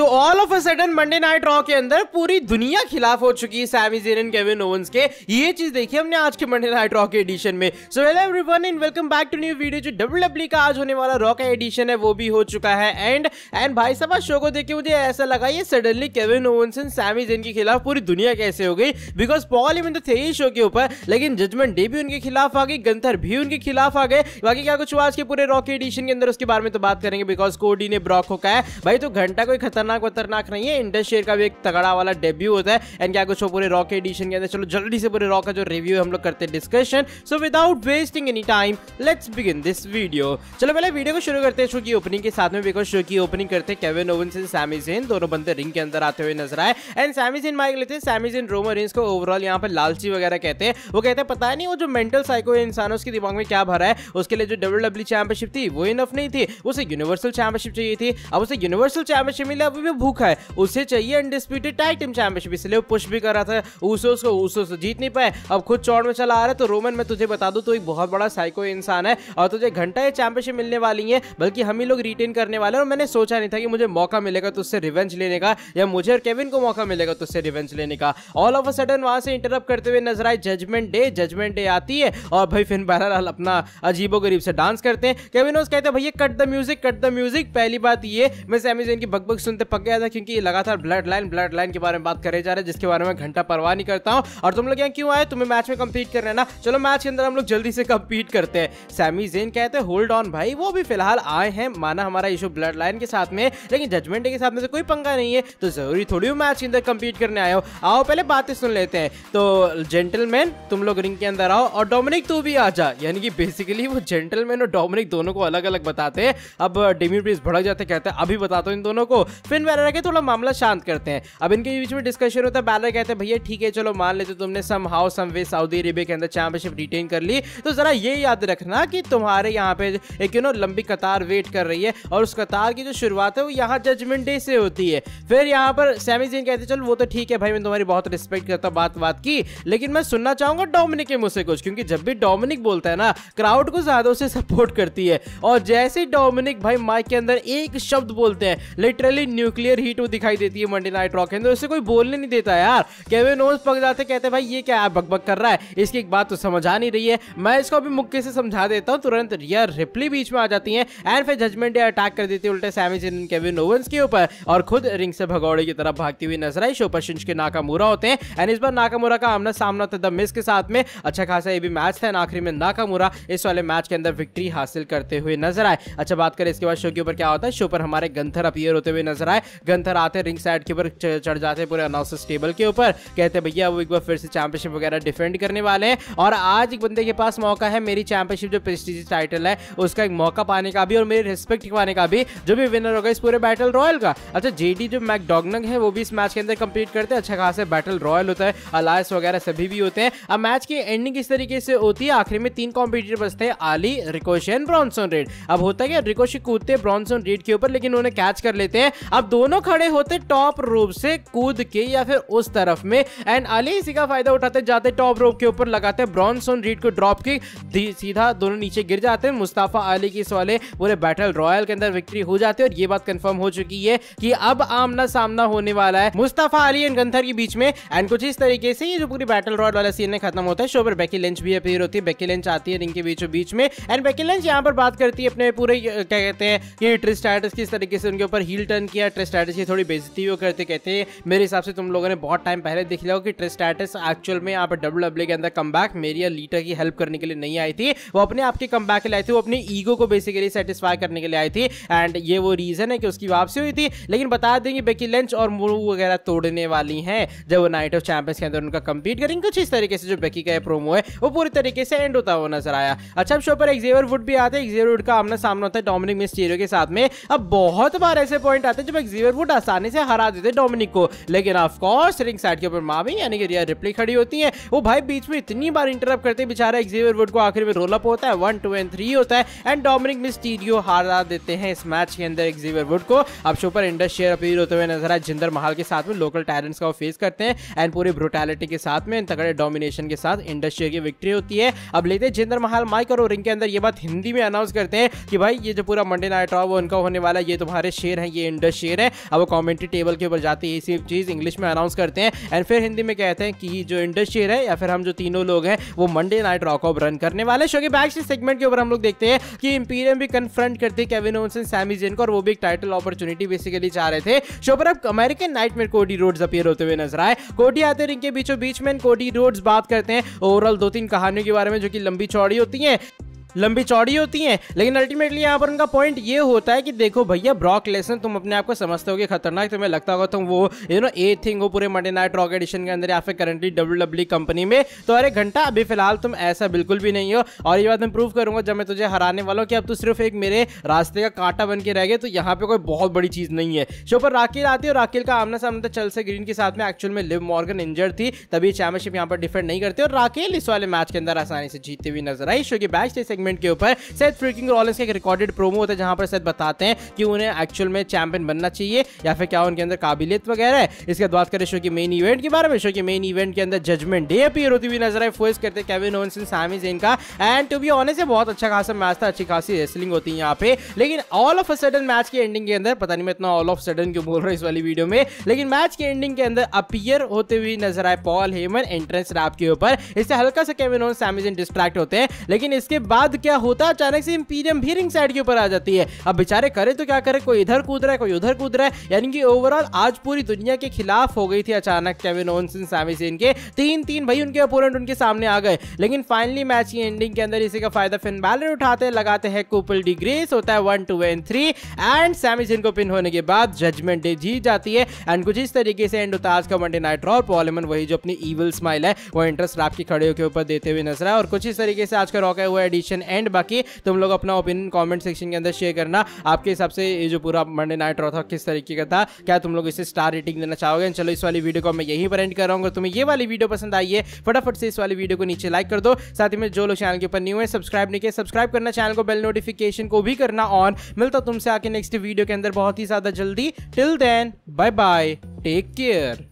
तो all of a sudden Monday night Raw के अंदर पूरी दुनिया खिलाफ हो चुकी है सैमी जेरन केविन ओवंस के ये चीज देखी हमने आज के मंडे नाइट रॉ के एडिशन में so hello everyone and welcome back to new video जो डब्ल्यू का आज होने वाला रॉ का एडिशन है वो भी हो चुका है एंड एंड भाई साहब शो को देखिए मुझे ऐसा लगा ये suddenly Kevin Owens and Sammy Zayn के खिलाफ पूरी दुनिया कैसे हो गई बिकॉज पॉल इवन तो थे ही शो के ऊपर लेकिन जजमेंट डे भी उनके खिलाफ आ गई गंथर भी उनके खिलाफ आ गए बाकी क्या कुछ हुआ आज के पूरे रॉ के एडिशन के अंदर उसके बारे में तो बात करेंगे बिकॉज कोडी ने ब्रॉक होकर भाई तो घंटा कोई खतरनाक खतरनाक वतरनाक नहीं है इंडस शेयर का भी एक तगड़ा वाला डेब्यू होता है एंड क्या कुछ पूरे रॉक एडिशन के अंदर चलो जल्दी से पूरे रॉक का जो रिव्यू है हम लोग करते हैं discussion so without wasting any time let's begin this video चलो पहले वीडियो को शुरू करते हैं शो की ओपनिंग के साथ में बिकॉज शो की ओपनिंग करते हैं केविन ओवन से सैमी जेन दोनों बंदे रिंग के अंदर आते हुए नजर आए एंड सैमी जेन माइक लेते हैं सैमी जेन रोमर को ओवरऑल यहाँ पर लालची वगैरह कहते हैं वो कहते हैं पता नहीं वो जो मेंटल साइको है इंसान उसके दिमाग में क्या भरा है उसके लिए जो डब्ल्यू डब्ल्यू चैंपियनशिप थी वो इनफ नहीं थी उसे यूनिवर्सल चैंपियनशिप चाहिए थी अब उसे यूनिवर्सल चैंपियनशिप मिले अब अभी भी भूखा है उसे चाहिए अनडिस्प्यूटेड टैग टीम चैंपियनशिप इसलिए वो पुश भी कर रहा था उसे उसको उसे उसे जीत नहीं पाए अब खुद चौड़ में चला आ रहा है तो रोमन मैं तुझे बता दूं तो एक बहुत बड़ा साइको इंसान है और तुझे घंटा ये चैंपियनशिप मिलने वाली है बल्कि हम ही लोग रिटेन करने वाले हैं और मैंने सोचा नहीं था कि मुझे मौका मिलेगा तुझसे रिवेंज लेने का या मुझे और केविन को मौका मिलेगा तुझसे रिवेंज लेने का ऑल ऑफ अ सडन वहां से इंटरप्ट करते हुए नजर आए जजमेंट डे जजमेंट डे आती है और भाई फिन बहरहाल अपना अजीबो गरीब से डांस करते हैं केविन कहते हैं भैया cut the music cut the music पहली बात ये मैं सैमी जैन की बकबक सुनते एकदम पक गया था क्योंकि लगातार ब्लड लाइन ब्लड लाइन के बारे में बात करे जा रहे हैं जिसके बारे में घंटा परवाह नहीं करता हूँ और तुम लोग यहाँ क्यों आए तुम्हें मैच में कम्पीट कर रहे ना चलो मैच के अंदर हम लोग जल्दी से कम्पीट करते हैं सैमी जेन कहते हैं होल्ड ऑन भाई वो भी फिलहाल आए हैं माना हमारा इशू ब्लड लाइन के साथ में लेकिन जजमेंट के साथ में से कोई पंगा नहीं है तो जरूरी थोड़ी मैच के अंदर कम्पीट करने आए हो आओ पहले बातें सुन लेते हैं तो जेंटलमैन तुम लोग रिंग के अंदर आओ और डोमिनिक तू भी आ जा यानी कि बेसिकली वो जेंटलमैन और डोमिनिक दोनों को अलग अलग बताते हैं अब डेमी ब्रिज भड़क जाते कहते हैं अभी बताता हूँ इन दोनों को फिन बैलर के थोड़ा मामला शांत करते हैं अब इनके बीच में डिस्कशन होता है बैलर कहते हैं भैया ठीक है चलो मान लेते तुमने somehow some way Saudi Arabia के अंदर चैंपियनशिप रिटेन कर ली तो ज़रा ये याद रखना कि तुम्हारे यहाँ पे एक यू नो लंबी कतार वेट कर रही है और उस कतार की जो शुरुआत है वो यहाँ जजमेंट डे से होती है फिर यहाँ पर सैमी जीन कहते चलो वो तो ठीक है भाई मैं तुम्हारी बहुत रिस्पेक्ट करता हूँ बात बात की लेकिन मैं सुनना चाहूंगा डोमिनिक के मुझसे कुछ क्योंकि जब भी डोमिनिक बोलता है ना क्राउड को ज़्यादा उसे सपोर्ट करती है और जैसे डोमिनिक भाई माइक के अंदर एक शब्द बोलते हैं लिटरली न्यूक्लियर हीट वो दिखाई देती है मंडे नाइट रॉक के अंदर उसे कोई बोलने नहीं देता यार केविन ओस पक जाते कहते भाई ये क्या है बकबक कर रहा है इसकी एक बात तो समझ आ नहीं रही है मैं इसको अभी मुक्के से समझा देता हूँ तुरंत रियर रिप्ली बीच में आ जाती है एंड फिर जजमेंट डे अटैक कर देती है उल्टे सैमी जिन केविन ओवंस के ऊपर और खुद रिंग से भगौड़े की तरफ भागती हुई नजर आई शोपर शिंच के नाकामूरा होते हैं एंड इस बार नाकामूरा का आमना सामना था द मिस के साथ में अच्छा खासा ये भी मैच था एंड आखिरी में नाकामूरा इस वाले मैच के अंदर विक्ट्री हासिल करते हुए नजर आए अच्छा बात करें इसके बाद शो के ऊपर क्या होता है शो पर हमारे गंथर अपियर होते हुए नजर रहा है गंथर आते हैं रिंग साइड के ऊपर चढ़ जाते हैं पूरे अनाउंसर्स टेबल के ऊपर कहते हैं भैया वो एक बार फिर से चैंपियनशिप वगैरह डिफेंड करने वाले हैं और आज एक बंदे के पास मौका है मेरी चैंपियनशिप जो प्रेस्टीज टाइटल है उसका एक मौका पाने का भी और मेरी रिस्पेक्ट पाने का भी जो भी विनर होगा इस पूरे बैटल रॉयल का अच्छा जे जो मैकडॉगनग है वो भी इस मैच के अंदर कंप्लीट करते हैं अच्छा खासा बैटल रॉयल होता है अलायस वगैरह सभी भी होते हैं अब मैच की एंडिंग किस तरीके से होती है आखिर में तीन कॉम्पिटिटर बचते हैं आली रिकोशन एंड ब्रॉन्सन रेड अब होता है क्या रिकोशी कूदते ब्रॉन्सन रेड के ऊपर लेकिन उन्हें कैच कर लेते हैं आप दोनों खड़े होते टॉप रोप से कूद के या फिर उस तरफ में एंड अली इसी का फायदा उठाते जाते टॉप रोप के ऊपर लगाते ब्रॉन्सन रीड को ड्रॉप की सीधा दोनों नीचे गिर जाते हैं मुस्ताफा अली की इस वाले पूरे बैटल रॉयल के अंदर विक्ट्री हो जाती है और ये बात कंफर्म हो चुकी है कि अब आमना सामना होने वाला है मुस्ताफा अली एंड गंथर के बीच में एंड कुछ इस तरीके से ये जो पूरी बैटल रॉयल वाला सीन है खत्म होता है शो पर बैकी लेंच भी अपीयर होती है बैकी लेंच आती है इनके बीचों बीच में एंड बैकी लेंच यहाँ पर बात करती है अपने पूरे क्या कहते हैं कि ट्रिस्टाइटस किस तरीके से उनके ऊपर हील टर्न किया ट्रेस स्टैटस की थोड़ी बेजती भी करते कहते हैं मेरे हिसाब से तुम लोगों ने बहुत टाइम पहले देख लिया हो कि ट्रेस स्टैटस एक्चुअल में आप डब्ल्यू डब्ल्यू के अंदर कम बैक मेरी या लीटर की हेल्प करने के लिए नहीं आई थी वो अपने आपके कम बैक के लिए आई थी वो अपनी ईगो को बेसिकली सेटिस्फाई करने के लिए आई थी एंड ये वो रीज़न है कि उसकी वापसी हुई थी लेकिन बता देंगे बेकी लंच और मुंह वगैरह तोड़ने वाली हैं जब वो नाइट ऑफ चैंपियंस के अंदर उनका कंपीट करेंगे कुछ इस तरीके से जो बेकी का प्रोमो है वो पूरी तरीके से एंड होता हुआ नजर आया अच्छा अब शो पर एक्जेवर वुड भी आते हैं एक्जेवर वुड का आमना सामना होता है डोमिनिक मिस्टीरियो के साथ में अब बहुत बार ऐसे पॉइंट आते हैं जब में वुड आसानी से हरा देते डोमिनिक को लेकिन ऑफकोर्स रिंग साइड के ऊपर मामी यानी कि रिया रिप्ली खड़ी होती है वो भाई बीच में इतनी बार इंटरप्ट करते बेचारा एक्जीवियर वुड को आखिर में रोलअप होता है वन टू एंड थ्री होता है एंड डोमिनिक मिस टीडियो हरा देते हैं इस मैच के अंदर एक्जीवियर वुड को अब सुपर इंडस अपील होते हुए नजर आए जिंदर महाल के साथ में लोकल टैलेंट्स का वो फेस करते हैं एंड पूरी ब्रोटैलिटी के साथ में तगड़े डोमिनेशन के साथ इंडस्ट्री की विक्ट्री होती है अब लेते हैं जिंदर महाल माइक और रिंग के अंदर ये बात हिंदी में अनाउंस करते हैं कि भाई ये जो पूरा मंडे नाइट वो उनका होने वाला ये तुम्हारे शेर हैं ये इंडस्ट्री शेयर है अब वो कॉमेंट्री टेबल के ऊपर जाते ये सब चीज़ इंग्लिश में अनाउंस करते हैं एंड फिर हिंदी में कहते हैं कि जो इंडस है या फिर हम जो तीनों लोग हैं वो मंडे नाइट रॉक ऑफ रन करने वाले शो के बैक सेगमेंट के ऊपर हम लोग देखते हैं कि इंपीरियम भी कन्फ्रंट करते केविन ओन्स सैमी जेन को और वो भी एक टाइटल अपॉर्चुनिटी बेसिकली चाह रहे थे शो पर अब अमेरिकन नाइट में कोडी रोड्स अपियर होते हुए नजर आए कोडी आते रिंग के बीचों बीच में कोडी रोड्स बात करते हैं ओवरऑल दो तीन कहानियों के बारे में जो कि लंबी चौड़ी होती है लंबी चौड़ी होती हैं लेकिन अल्टीमेटली यहाँ पर उनका पॉइंट ये होता है कि देखो भैया ब्रॉक लेसन तुम अपने आप को समझते हो खतरनाक तुम्हें लगता होगा तुम वो यू नो ए थिंग हो पूरे मंडे नाइट रॉक एडिशन के अंदर या फिर करंटली डब्ल्यू डब्ल्यू कंपनी में तो अरे घंटा अभी फिलहाल तुम ऐसा बिल्कुल भी नहीं हो और ये बात मैं प्रूव करूंगा जब मैं तुझे हराने वाला हूँ कि अब तो सिर्फ एक मेरे रास्ते का कांटा बन के रह गए तो यहाँ पे कोई बहुत बड़ी चीज़ नहीं है शो पर राकेल आती है और राकेल का आमना सामना चल से ग्रीन के साथ में एक्चुअल में लिव मॉर्गन इंजर्ड थी तभी चैंपियनशिप यहाँ पर डिफेंड नहीं करती और राकेल इस वाले मैच के अंदर आसानी से जीतती हुई नजर आई शो की बैच सेगमेंट के ऊपर सेथ फ्रिकिंग रॉलेंस का एक रिकॉर्डेड प्रोमो होता है जहां पर सेथ बताते हैं कि उन्हें एक्चुअल में चैंपियन बनना चाहिए या फिर क्या उनके अंदर काबिलियत वगैरह है इसके बाद करें शो की मेन इवेंट के बारे में शो के मेन इवेंट के अंदर जजमेंट डे अपीयर होती हुई नजर आए फोर्स करते केविन ओनसन सैमी जेन का एंड टू बी ऑनेस्ट बहुत अच्छा खासा मैच था अच्छी खासी रेसलिंग होती है यहाँ पे लेकिन all of a sudden match के एंडिंग के अंदर पता नहीं मैं इतना ऑल ऑफ सडन क्यों बोल रहा हूँ इस वाली वीडियो में लेकिन मैच के एंडिंग के अंदर अपीयर होते हुए नजर आए पॉल हेमन एंट्रेंस रैप के ऊपर इससे हल्का सा केविन ओन सैमी डिस्ट्रैक्ट होते हैं लेकिन इसके बाद बाद क्या होता है अचानक से इंपीरियम भी रिंग साइड के ऊपर आ जाती है अब बेचारे करे तो क्या करे कोई इधर कूद रहा है कोई उधर कूद रहा है यानी कि ओवरऑल आज पूरी दुनिया के खिलाफ हो गई थी अचानक केविन ओनसन के तीन तीन भाई उनके अपोनेंट उनके सामने आ गए लेकिन फाइनली मैच की एंडिंग के अंदर इसी का फायदा फिन बैलर उठाते हैं लगाते हैं कूपल डिग्रीस होता है one two and three and Sammy को पिन होने के बाद जजमेंट डे जीत जाती है एंड कुछ इस तरीके से एंड होता है आज का मंडे नाइट रॉ और पॉलिमन वही जो अपनी ईवल स्माइल है वो इंटरेस्ट आपकी खड़े के ऊपर देते हुए नजर आए और कुछ इस तरीके से आज का रॉक है वो एडिशन सेशन एंड बाकी तुम लोग अपना ओपिनियन कॉमेंट सेक्शन के अंदर शेयर करना आपके हिसाब से ये जो पूरा मंडे नाइट रहा था किस तरीके का था क्या तुम लोग इसे स्टार रेटिंग देना चाहोगे चलो इस वाली वीडियो को मैं यहीं पर एंड कर रहा हूँ तुम्हें ये वाली वीडियो पसंद आई है फटाफट से इस वाली वीडियो को नीचे लाइक कर दो साथ ही में जो लोग चैनल के ऊपर न्यू है सब्सक्राइब नहीं किया सब्सक्राइब करना चैनल को बेल नोटिफिकेशन को भी करना ऑन मिलता तुमसे आके नेक्स्ट वीडियो के अंदर बहुत ही ज़्यादा जल्दी till then bye bye take care